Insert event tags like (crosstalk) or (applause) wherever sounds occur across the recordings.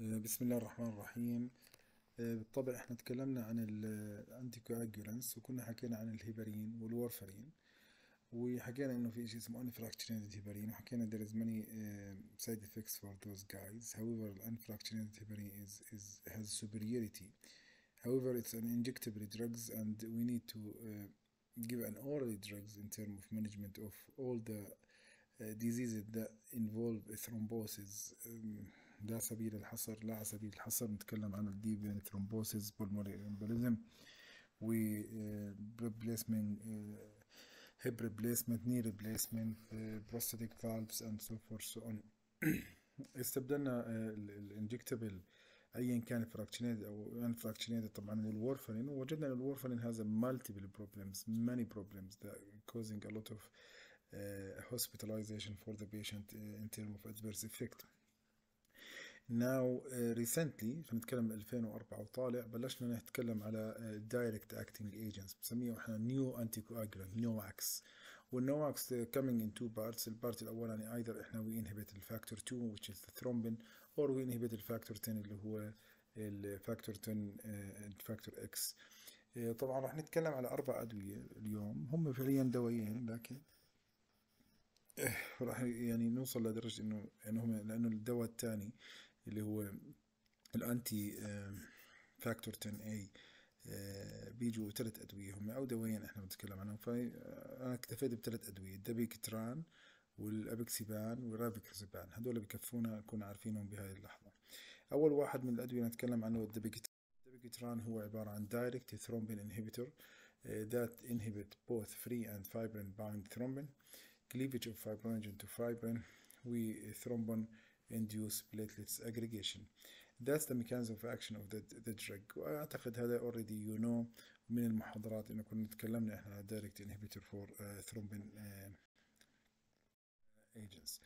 بسم الله الرحمن الرحيم بالطبع احنا تكلمنا عن الانتي كواجولانس وكنا حكينا عن الهيبرين والورفرين وحكينا انه في شيء اسمه unfractionated هيبرين وحكينا there is many side effects for those guys however unfractionated heparin is, is has superiority however it's an injectable drugs and we need to uh, give an oral drugs in terms of management of all the uh, diseases that involve thrombosis um, لا سبيل الحصر لا على سبيل الحصر نتكلم عن الديب فين ثرومبوسيس بولمونري امبوليزم و ريبليسمنت هيب ريبليسمنت ني ريبليسمنت بروستاتيك فالفز اند سو فور سو اون استبدلنا آه، الانجكتبل ايا كان فراكشنيد او ان فراكشنيد طبعا الورفرين وجدنا ان الورفرين هذا مالتيبل بروبلمز ماني بروبلمز كوزينج ا لوت اوف uh, hospitalization for the patient uh, in terms of adverse effect ناو ريسنتلي احنا نتكلم 2004 وطالع بلشنا نتكلم على دايركت اكتنج ايجنتس بنسميهم احنا نيو انتي اكس والنو اكس كامينج ان تو بارتس البارت الاولاني يعني ايذر احنا وي انهبيت الفاكتور 2 which is the thrombin اور وي انهبيت الفاكتور 10 اللي هو الفاكتور 10 الفاكتور اكس طبعا راح نتكلم على اربع ادويه اليوم هم فعليا دوايين لكن uh، راح يعني نوصل لدرجه انه يعني هم لانه الدواء الثاني اللي هو الانتي فاكتور 10 اي بيجوا ثلاث ادويه هم او دوين احنا بنتكلم عنهم فانا آه، اكتفيت بثلاث ادويه الدبيكتران والابكسيبان والرابكسيبان هذول بكفونا نكون عارفينهم بهاي اللحظه اول واحد من الادويه نتكلم عنه الدبيكتران هو عباره عن دايركت ثرومبين انهبيتور ذات انهبيت بوث فري اند فايبرين باوند ثرومبين cleavage of fibrinogen to fibrin وثرومبون induce platelets aggregation that's the mechanism of action of the, the drug واعتقد هذا already you know من المحاضرات انه كنا تكلمنا احنا على direct inhibitor for uh, thrombin uh, agents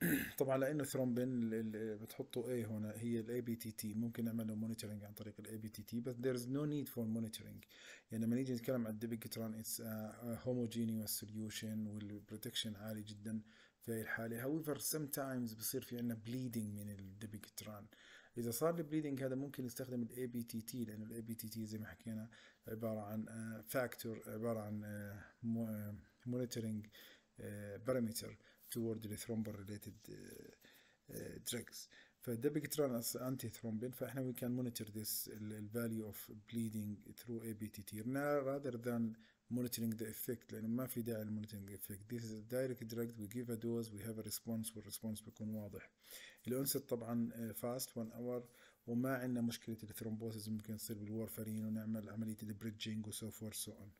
(clears throat) طبعا لانه ثرومبين بتحطوا اي هنا هي الاي بي تي تي ممكن نعمل له مونيتورنج عن طريق الاي بي تي تي بس there is no need for monitoring يعني لما نيجي نتكلم عن الديبيكترون اتس هوموجينيوس سوليوشن والبروتكشن عالي جدا في هاي الحالة however sometimes بصير في عندنا bleeding من الدبيكتران إذا صار لي bleeding هذا ممكن نستخدم ال ABTT لأنه ال ABTT زي ما حكينا عبارة عن factor عبارة عن monitoring parameter toward the thrombin related drugs فالدبيكتران انتي ثرومبين فاحنا we can monitor this value of bleeding through ABTT rather than monitoring the effect لانه ما في داعي للمونيتورينج effect this is a direct drug we give a dose we have a response والresponse بيكون واضح الانسد طبعا آه، fast one hour وما عندنا مشكله الثرومبوسيس ممكن تصير بالورفرين ونعمل عمليه البريدجينج وسو فور سو اون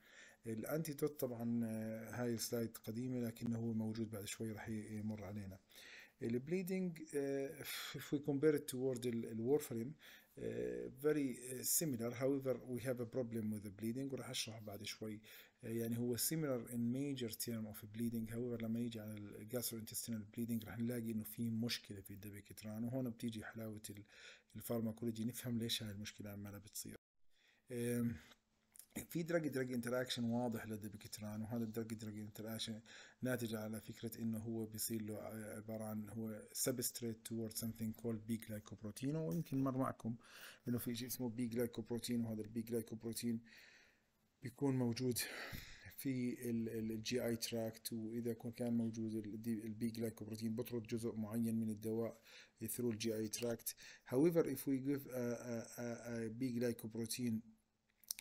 الانتي توت طبعا آه، هاي السلايد قديمه لكنه هو موجود بعد شوي راح يمر علينا البليدنج آه، if we compare it toward الورفرين Uh, very uh, similar however we have a problem with the bleeding وراح اشرح بعد شوي uh, يعني هو similar in major term of bleeding however لما يجي على ال gastrointestinal bleeding راح نلاقي انه في مشكله في الدبيكتران وهون بتيجي حلاوه الفارماكولوجي نفهم ليش هاي المشكله عماله بتصير um, في دراج دراج انتراكشن واضح لدى بيكتران وهذا الدراج دراج انتراكشن ناتج على فكره انه هو بيصير له آه، عباره عن هو سبستريت توورد سمثينج كولد بي جلايكوبروتين ويمكن مر معكم انه في شيء اسمه بي جلايكوبروتين وهذا البي جلايكوبروتين بيكون موجود في الجي اي تراكت واذا كان موجود البي جلايكوبروتين بطرد جزء معين من الدواء through الجي اي تراكت however if we give a, a, a, a glycoprotein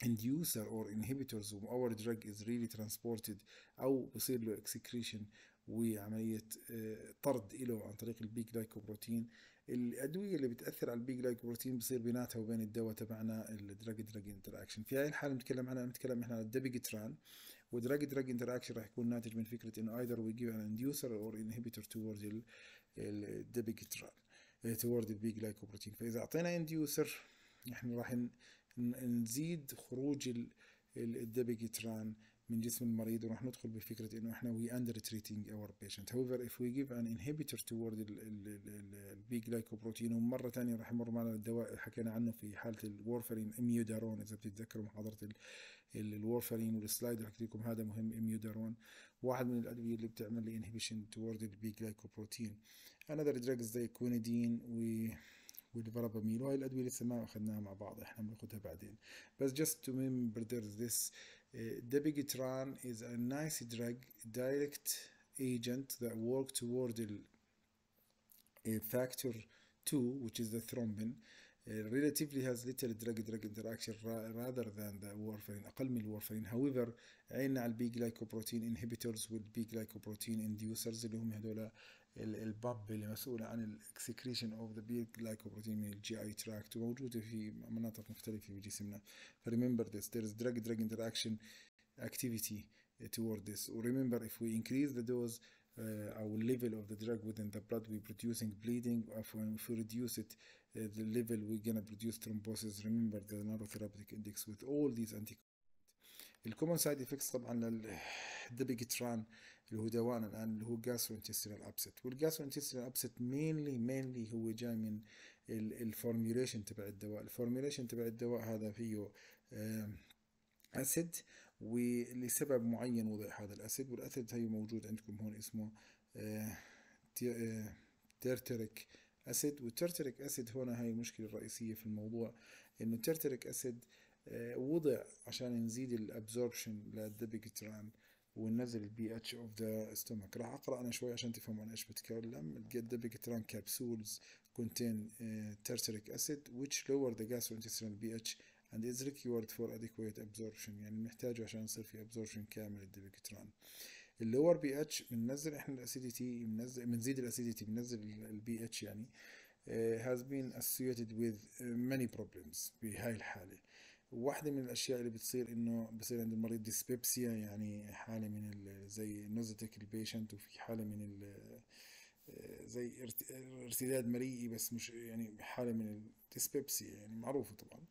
inducer or inhibitors our drug is really transported او بصير له excretion وعملية آه، طرد له عن طريق البي جلايكوبروتين الأدوية اللي بتأثر على البي جلايكوبروتين بصير بيناتها وبين الدواء تبعنا الدراج دراج انتراكشن في هاي الحالة بنتكلم عنها بنتكلم احنا عن الدبيجتران والدراج دراج انتراكشن راح يكون ناتج من فكرة انه ايذر وي جيف ان انديوسر اور انهبيتور توورد الدبيجتران توورد البي جلايكوبروتين فإذا أعطينا inducer نحن راح نزيد خروج الدبيجيتران من جسم المريض وراح ندخل بفكره انه احنا وي اندر تريتنج اور بيشنت هوفر اف وي جيف ان انهبيتور توورد البي جلايكوبروتين ومره ثانيه راح يمر معنا الدواء اللي حكينا عنه في حاله الورفرين اميودارون اذا بتتذكروا محاضره الورفرين والسلايد اللي حكيت لكم هذا مهم اميودارون واحد من الادويه اللي بتعمل لي انهبيشن توورد البي جلايكوبروتين انذر دراجز زي كونيدين و والفراباميل وهي الادويه لسه ما اخذناها مع بعض احنا بناخذها بعدين بس just to remember this dabigatran is a nice drug direct agent that work toward the factor 2 which is the thrombin relatively has little drug-drug interaction rather than the warfarin أقل من الوارفارين however عينا على البي glycoprotein inhibitors والبي glycoprotein inducers اللي هم هذول الباب اللي مسؤولة عن الاكسكريشن اوف ذا بيت glycoprotein من الجي اي تراكت وموجودة في مناطق مختلفة في جسمنا فريمبر ذس there is drug drug interaction activity toward this remember if we increase the dose uh, our level of the drug within the blood we producing bleeding if we, if we reduce it uh, the level we're gonna produce thrombosis remember the neurotherapeutic index with all these anticoagulants الكومن سايد افكتس طبعا للدبيجتران اللي هو دوانا الان اللي هو جاستروانتستينال ابست والجاستروانتستينال ابست مينلي مينلي هو جاي من الفورميوليشن تبع الدواء الفورميوليشن تبع الدواء هذا فيه اسيد ولسبب معين وضع هذا الاسيد والاسيد هي موجود عندكم هون اسمه تيرتريك اسيد والترتريك اسيد هنا هاي المشكله الرئيسيه في الموضوع انه الترتريك اسيد آه، وضع عشان نزيد الابزوربشن للدبيجتران وننزل البي اتش اوف ذا ستومك راح اقرا انا شوي عشان تفهموا عن ايش بتكلم تران كابسولز كونتين تيرتريك اسيد ويتش لوور ذا lower the بي اتش اند از required فور ادكويت ابزوربشن يعني بنحتاجه عشان يصير في ابزوربشن كامل تران اللور بي اتش بننزل احنا الاسيديتي بننزل بنزيد الاسيديتي بننزل البي اتش يعني uh, has been associated with آه، many problems بهاي الحالة وواحدة من الأشياء اللي بتصير إنه بصير عند المريض ديسبيبسيا يعني حالة من ال زي نوزتك البيشنت وفي حالة من ال آه، زي ارتداد مريئي بس مش يعني حالة من الديسبيبسيا يعني معروفة طبعا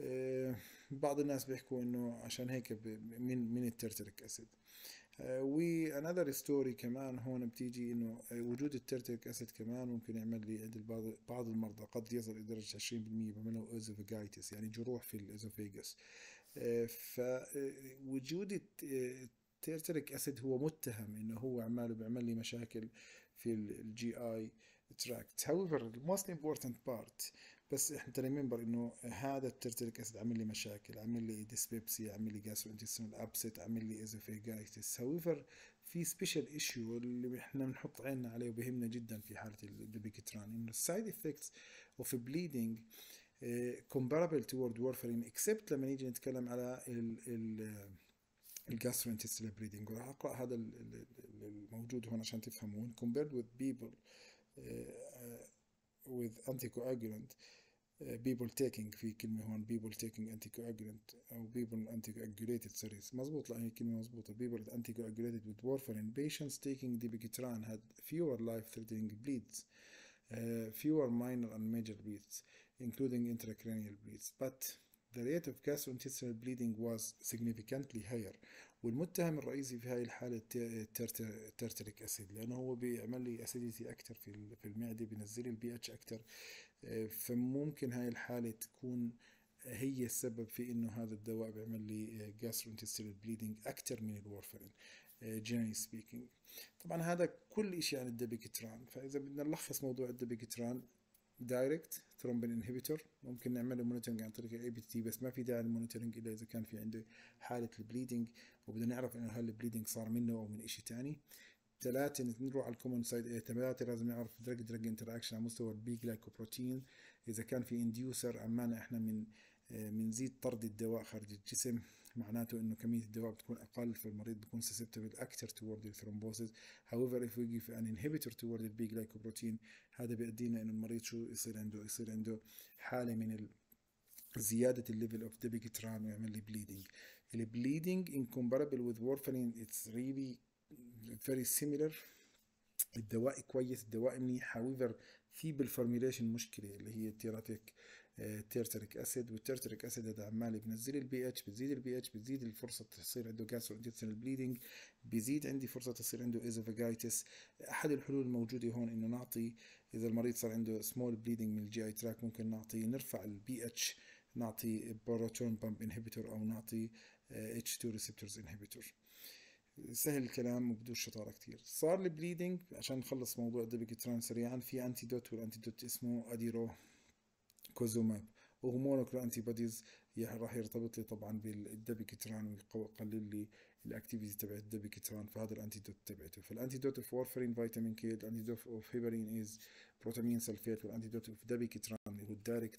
آه، بعض الناس بيحكوا إنه عشان هيك من من الترتريك أسيد آه، وانذر ستوري كمان هون بتيجي انه آه، وجود التيرتيك اسيد كمان ممكن يعمل لي عند البعض بعض المرضى قد يصل الى درجه 20% بمنه اوزوفاجايتس يعني جروح في الاوزوفيجس آه، فوجود التيرتيك اسيد هو متهم انه هو عماله بيعمل لي مشاكل في الجي اي تراكت هاويفر الموست امبورتنت بارت بس احنا ريمبر انه هذا الترتيليك اسيد عامل لي مشاكل عامل لي ديسبيبسي عامل لي جاسو انتستينال ابسيت عامل لي ايزوفيجايتس هاويفر في سبيشال ايشيو اللي احنا بنحط عيننا عليه وبهمنا جدا في حاله الدبيكتران انه السايد افكتس اوف بليدنج كومبارابل توورد وورفرين اكسبت لما نيجي نتكلم على ال ال الجاستروانتستينال بريدنج وراح اقرا هذا الموجود هون عشان تفهموا كومبيرد وذ بيبل uh, انتيكو with anticoagulant بيبول تيكينج في كلمه هون بيبول تيكينج انتي كواجولنت او بيبول انتي كواجوليتد سوري مظبوط لا هي كلمه مظبوطة بيبول انتي كواجوليتد وذ وورفرين بيشنس تيكينج ديبيكتران هاد فيور لايف ثريتنج بليدز fewer minor and major bleeds including intracranial bleeds but The rate of gastrointestinal bleeding was significantly higher والمتهم الرئيسي في هاي الحالة ترتريك أسيد لأنه هو بيعمل لي أسيديتي أكتر في المعدة بينزل لي البي اتش أكتر فممكن هاي الحالة تكون هي السبب في انه هذا الدواء بيعمل لي جاسترو انتستينال بليدنج اكثر من الورفرين جنرالي سبيكينج طبعا هذا كل شيء عن الدبيكتران فاذا بدنا نلخص موضوع الدبيكتران دايركت ثرومبين انهبيتور ممكن نعمل مونيتورنج عن طريق الاي بي تي بس ما في داعي للمونيتورنج الا اذا كان في عنده حاله البليدنج وبدنا نعرف انه هل البليدنج صار منه او من شيء ثاني ثلاثة نروح على الكومن سايد ايه ثلاثة لازم نعرف دراج دراج انتراكشن على مستوى البي جلايكوبروتين إذا كان في انديوسر عمان احنا من بنزيد آه، طرد الدواء خارج الجسم معناته انه كميه الدواء بتكون اقل فالمريض بيكون سسبتبل اكثر توورد الثرومبوسيس هاويفر اف وي جيف ان انهبيتور توورد البي جلايكوبروتين هذا بيؤدينا انه المريض شو يصير عنده يصير عنده حاله من ال... زيادة الليفل اوف ديبيجيتران ويعمل لي بليدنج البليدنج ان كومباربل وذ وورفلين اتس ريلي very similar الدواء كويس الدواء منيح هاويفر في بالفورميليشن مشكله اللي هي التيراتيك آه، تيرتريك اسيد والتيرتريك اسيد هذا عمال بنزل البي اتش بتزيد البي اتش بتزيد الفرصه تصير عنده جاسو انتستينال بليدنج بيزيد عندي فرصه تصير عنده ايزوفاجايتس احد الحلول الموجوده هون انه نعطي اذا المريض صار عنده سمول بليدنج من الجي اي تراك ممكن نعطي نرفع البي اتش نعطي بروتون بامب انهبيتور او نعطي اتش 2 ريسبتورز انهبيتور سهل الكلام وبدوش شطاره كتير صار البليدنج عشان نخلص موضوع الدبيكتران سريعا يعني في انتيدوت والانتيدوت اسمه اديرو كوزوماب وهو مونوكلو انتي بوديز راح يرتبط لي طبعا بالدبيكتران ويقلل لي الاكتيفيتي تبع الدبيكتران فهذا الانتيدوت تبعته فالانتيدوت اوف وارفرين فيتامين كي الانتيدوت اوف هيبرين از بروتامين سلفيت والانتيدوت اوف دبيكتران اللي هو الدايركت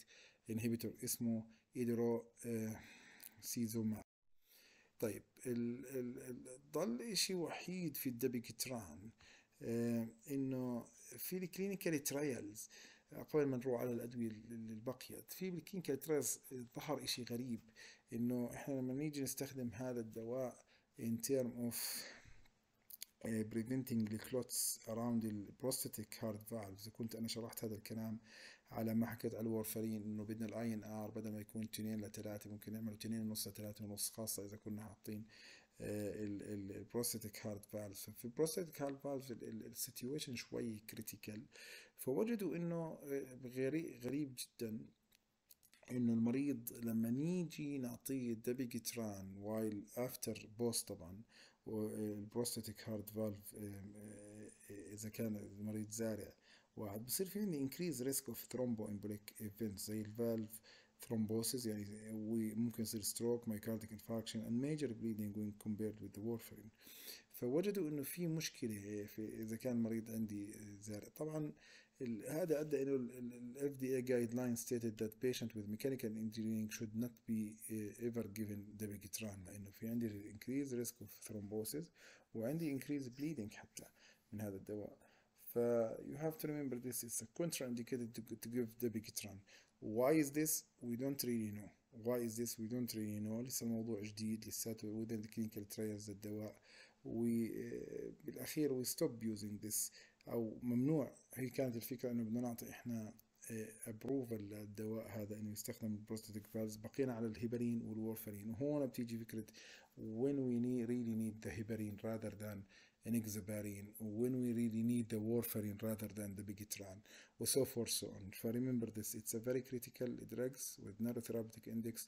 انهبيتور اسمه ايدرو آه، سيزوماب طيب ضل شيء وحيد في الدبيكتران آه، انه في الكلينيكال ترايلز قبل ما نروح على الادويه اللي بقيت في الكلينيكال ترايلز ظهر شيء غريب انه احنا لما نيجي نستخدم هذا الدواء in تيرم of آه، preventing the clots around the prostatic heart valves كنت انا شرحت هذا الكلام على ما حكيت على الورفرين انه بدنا الاي ان ار بدل ما يكون 2 لثلاثة ممكن نعمله 2 ونص لثلاثة ونص خاصة اذا كنا حاطين البروستاتيك هارت فالف في البروستاتيك هارت فالف السيتويشن شوي كريتيكال فوجدوا انه آه، غريب جدا انه المريض لما نيجي نعطيه دبيجتران وايل افتر بوست طبعا والبروستاتيك هارت فالف اذا كان المريض زارع واحد بصير في عندي انكريز ريسك اوف ثرومبو امبوليك ايفنت زي الفالف ثرومبوسيس يعني وممكن يصير ستروك مايكارديك انفاركشن اند ميجر بليدنج وين كومبيرد وذ وورفرين فوجدوا انه في مشكله في اذا كان المريض عندي زارع طبعا هذا ادى انه الاف دي اي جايد لاين ستيتد ذات بيشنت وذ ميكانيكال انجينيرنج شود نوت بي ايفر جيفن دابيجيتران لانه في عندي انكريز ريسك اوف ثرومبوسيس وعندي انكريز بليدنج حتى من هذا الدواء ف you have to remember this is a contraindicated to, to give the big run why is this we don't really know why is this we don't really know لسه الموضوع جديد لساته within the clinical trials الدواء و بالاخير we stop using this او ممنوع هي كانت الفكره انه بدنا نعطي احنا ابروفل للدواء هذا انه يستخدم البروستاتيك فالز بقينا على الهيبرين والورفرين وهون بتيجي فكره when we need really need the heparin rather than in when we really need the warfarin rather than the bigitran, or so forth so on. If I remember this, it's a very critical drugs with narrow therapeutic index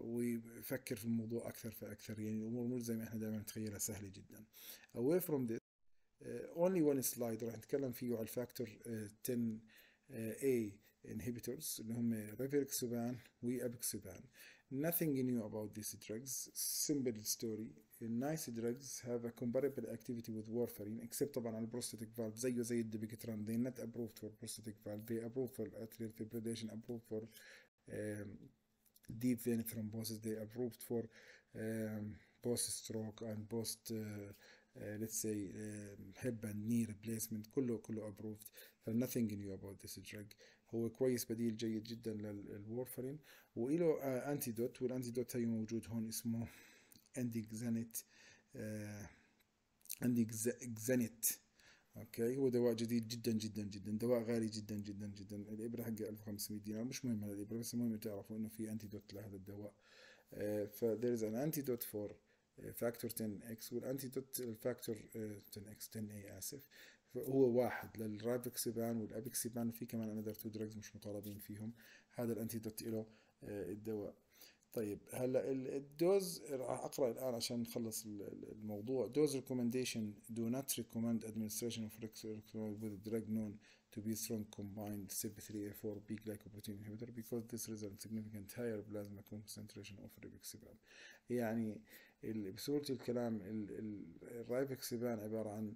ويفكر uh, في الموضوع أكثر فأكثر يعني الأمور مش زي ما احنا دائما نتخيلها سهلة جدا. Away from this, uh, only one slide راح نتكلم فيه على الفاكتور uh, 10 uh, A inhibitors اللي هم rivaroxaban وابيكسبان. Nothing new about these drugs. Simple story. النايسيدرجز have a comparable activity with warfarin except طبعا على البروستاتيك فالف زيه زي الدبيكتران they not approved for prostatic valve they approved for atrial fibrillation approved for um, deep vein thrombosis they approved for um, post stroke and post uh, uh, let's say uh, hip and knee replacement كله كله approved there nothing new about this drug هو كويس بديل جيد جدا للورفرين وإله انتيدوت والانتيدوت هي موجود هون اسمه اندي آه اندي جزانت اوكي هو دواء جديد جدا جدا جدا دواء غالي جدا جدا جدا الابره حقه 1500 دينار مش مهم هذه الابره بس المهم تعرفوا انه في دوت لهذا الدواء فذير از ان انتيدوت فور فاكتور 10 اكس والانتيدوت الفاكتور 10 اكس 10 اي اسف هو واحد للرافكسيبان والابكسيبان وفي كمان انذر تو دراجز مش مطالبين فيهم هذا الانتيدوت له آه، الدواء طيب هلا الدوز راح اقرا الان عشان نخلص الموضوع دوز ريكومنديشن دو نوت ريكومند administration of دراج نون تو بي سترونج كومبايند سي بي 3 اي 4 B glycoprotein inhibitor بيكوز ذس ريزلت significant هاير بلازما كونسنتريشن اوف ريبكسيبان يعني بصورة الكلام الرايفكسيبان عبارة عن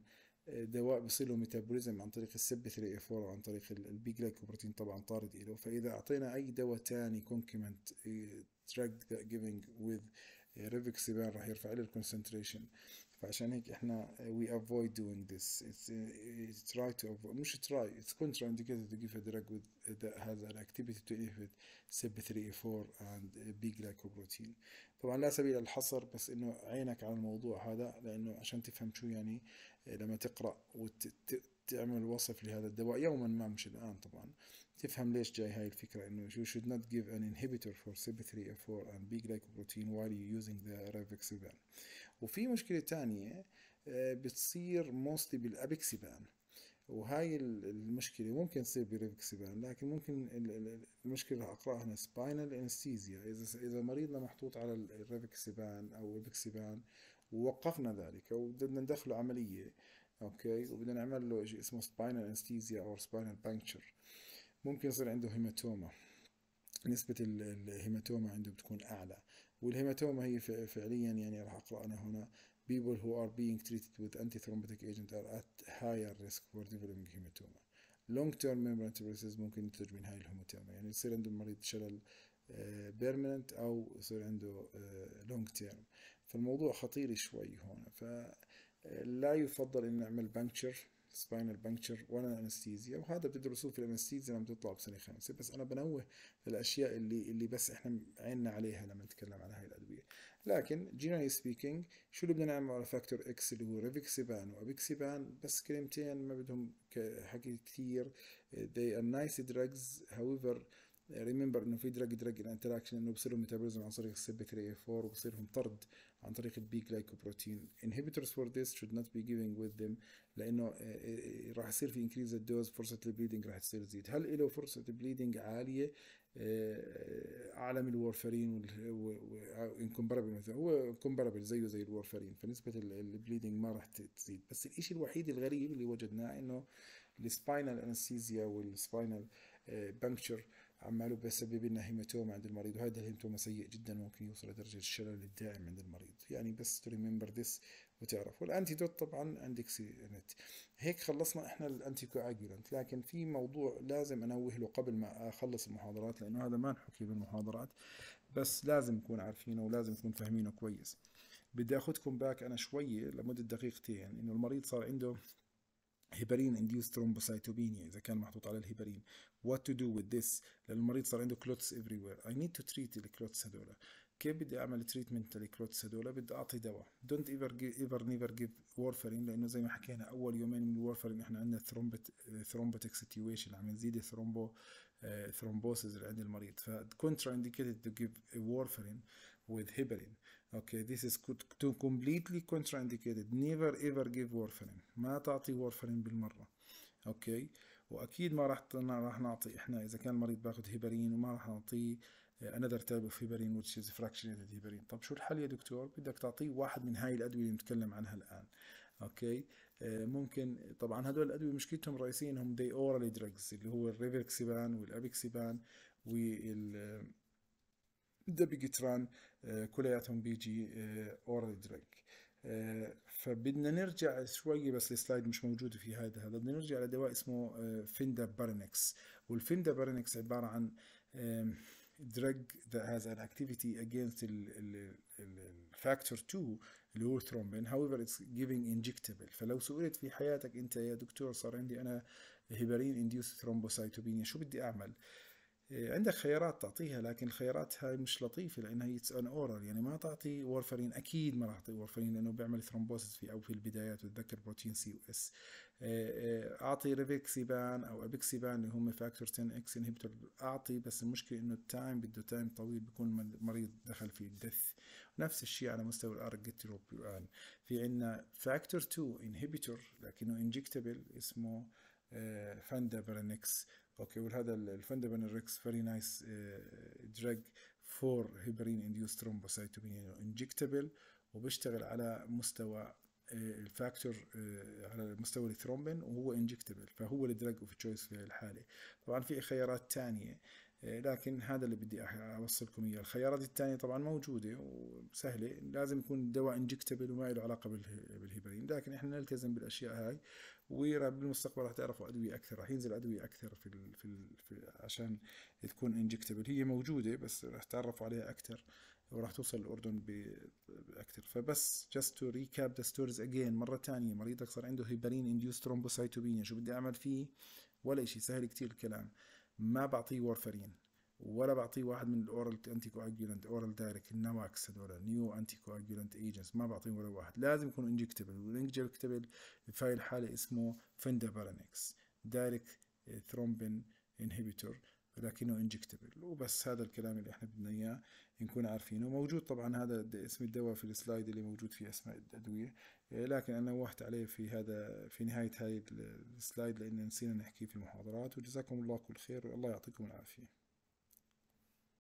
آه، دواء بيصير له ميتابوليزم عن طريق السب 3 اي 4 وعن طريق البي جلايكوبروتين طبعا طارد له فاذا اعطينا اي دواء ثاني كونكمنت drug that giving with rivaxiban راح يرفع لي الكونسنتريشن فعشان هيك احنا we avoid doing this it's, it's try to avoid مش try it's contraindicated to give a drug with that has an activity to inhibit CYP3A4 and B glycoprotein طبعا لا سبيل للحصر بس انه عينك على الموضوع هذا لانه عشان تفهم شو يعني لما تقرا وتعمل وصف لهذا الدواء يوما ما مش الان طبعا تفهم ليش جاي هاي الفكرة إنه you should not give an inhibitor for CYP3A4 and B-glycoprotein while you're using the rivaxiban وفي مشكلة تانية آه، بتصير mostly بالأبيكسيبان وهاي المشكلة ممكن تصير بريفكسيبان لكن ممكن المشكلة راح أقرأها هنا سباينال انستيزيا إذا إذا مريضنا محطوط على الريفكسيبان أو البكسيبان ووقفنا ذلك أو بدنا ندخله عملية أوكي وبدنا نعمل له شيء اسمه سباينال انستيزيا أو سباينال بانكتشر ممكن يصير عنده هيماتوما نسبة الهيماتوما عنده بتكون أعلى والهيماتوما هي فعليا يعني راح أقرأ أنا هنا people who are being treated with antithrombotic agent are at higher risk for developing hematoma long term membrane tuberculosis ممكن ينتج من هاي الهيماتوما يعني يصير عنده المريض شلل بيرمننت آه، او يصير عنده لونج آه، تيرم فالموضوع خطير شوي هون فلا آه، يفضل ان نعمل بنكشر سباينال بنكتشر ولا انستيزيا وهذا بتدرسوه في الانستيزيا لما تطلعوا بسنه خامسه بس انا بنوه الاشياء اللي اللي بس احنا عيننا عليها لما نتكلم على هاي الادويه لكن جينرالي سبيكينج شو اللي بدنا نعمله على فاكتور اكس اللي هو ريفكسيبان وابيكسيبان بس كلمتين ما بدهم حكي كثير they are nice drugs however ريمبر انه في دراج دراج انتراكشن انه بصير ميتابوليزم عن طريق السي بي 3 4 وبصير لهم طرد عن طريق البي جلايكوبروتين انهبيتورز فور ذيس شود نوت بي جيفن وذ ذيم لانه إيه إيه راح يصير في انكريز الدوز فرصه البليدنج راح تصير تزيد هل له فرصه بليدنج عاليه اعلى من الورفرين وانكمبرابل مثلا هو انكمبرابل زيه زي الورفرين فنسبه البليدنج ما راح تزيد بس الشيء الوحيد الغريب اللي وجدناه انه السباينال انستيزيا والسباينال بنكتشر عماله بيسبب لنا هيماتوما عند المريض وهذا الهيماتوما سيء جدا ممكن يوصل لدرجة الشلل الدائم عند المريض يعني بس تو ريمبر ذس وتعرف والانتيدوت طبعا اندكسينت هيك خلصنا احنا الانتي كواجولانت لكن في موضوع لازم انوه له قبل ما اخلص المحاضرات لانه هذا ما نحكي بالمحاضرات بس لازم نكون عارفينه ولازم نكون فاهمينه كويس بدي اخذكم باك انا شويه لمده دقيقتين انه المريض صار عنده هيبرين انديوس ثرومبوسايتوبينيا اذا كان محطوط على الهيبرين وات تو دو وذ ذس لان المريض صار عنده كلوتس افري وير اي نيد تو تريت الكلوتس هذول كيف بدي اعمل تريتمنت للكلوتس هذول بدي اعطي دواء دونت ايفر ايفر نيفر جيف وورفرين لانه زي ما حكينا اول يومين من الورفرين احنا عندنا ثرومبت ثرومبوتيك سيتويشن عم نزيد ثرومبو ثرومبوسز اللي عند المريض فكونترا انديكيتد تو جيف وورفرين وذ هيبرين اوكي this is to completely contraindicated never ever give warfarin ما تعطي warfarin بالمرة اوكي واكيد ما راح راح نعطي احنا اذا كان المريض باخذ هيبرين وما راح نعطيه آه، another type of heparin which is fractionated heparin طب شو الحل يا دكتور بدك تعطيه واحد من هاي الادويه اللي بنتكلم عنها الان اوكي آه، ممكن طبعا هدول الادويه مشكلتهم الرئيسيه انهم دي اورال دراجز اللي هو الريفكسيبان والابيكسيبان وال ذا بيجتران آه، كلياتهم بيجي آه، اورال دراج آه، فبدنا نرجع شوي بس السلايد مش موجوده في هذا هذا بدنا نرجع لدواء اسمه فيندا بارينكس والفيندا بارينكس عباره عن drug that has an activity against ال 2 اللي هو الثرومبين however it's giving injectable فلو سئلت في حياتك انت يا دكتور صار عندي انا هيبرين induced thrombocytopenia شو بدي اعمل؟ عندك خيارات تعطيها لكن الخيارات هاي مش لطيفه لانها اتس ان اورال يعني ما تعطي وورفرين اكيد ما راح تعطي وورفرين لانه بيعمل ثرومبوسس في او في البدايات بتذكر بروتين سي اس اعطي ريفكسيبان او ابيكسيبان اللي هم فاكتور 10 اكس انهبيتور اعطي بس المشكله انه التايم بده تايم طويل بيكون المريض دخل في الدث نفس الشيء على مستوى الارجيتروب في عندنا فاكتور 2 انهبيتور لكنه انجكتبل اسمه فاندا آه، اوكي وهذا الفندبن ريكس فيري نايس دراج فور هيبرين انديوس ثرومبوسايتوبينيا انجكتبل وبيشتغل على مستوى uh, الفاكتور uh, على مستوى الثرومبين وهو انجكتبل فهو الدراج اوف تشويس في الحاله طبعا في خيارات ثانيه إيه، لكن هذا اللي بدي اوصلكم اياه الخيارات الثانيه طبعا موجوده وسهله لازم يكون دواء انجكتبل وما له علاقه بالهيبرين لكن احنا نلتزم بالاشياء هاي وبالمستقبل راح تعرفوا ادويه اكثر راح ينزل ادويه اكثر في, الـ في, الـ في عشان تكون انجكتبل هي موجوده بس راح تعرفوا عليها اكثر وراح توصل الاردن باكثر فبس جاست تو ريكاب ذا ستوريز اجين مره ثانيه مريضك صار عنده هيبرين انديوس ترومبوسايتوبينيا شو بدي اعمل فيه ولا شيء سهل كثير الكلام ما بعطيه وورفرين ولا بعطيه واحد من الاورال انتي كواجولنت اورال دايركت النواكس هذول نيو انتي كواجولنت ايجنتس ما بعطيهم ولا واحد لازم يكون انجكتبل والانجكتبل في الحاله اسمه فندبالانكس دايركت ثرومبين انهبيتور لكنه انجكتبل وبس هذا الكلام اللي احنا بدنا اياه نكون عارفينه موجود طبعا هذا اسم الدواء في السلايد اللي موجود فيه اسماء الادويه إيه، لكن أنا نوهت عليه في هذا في نهاية هذه السلايد لأن نسينا نحكي في المحاضرات وجزاكم الله كل خير والله يعطيكم العافية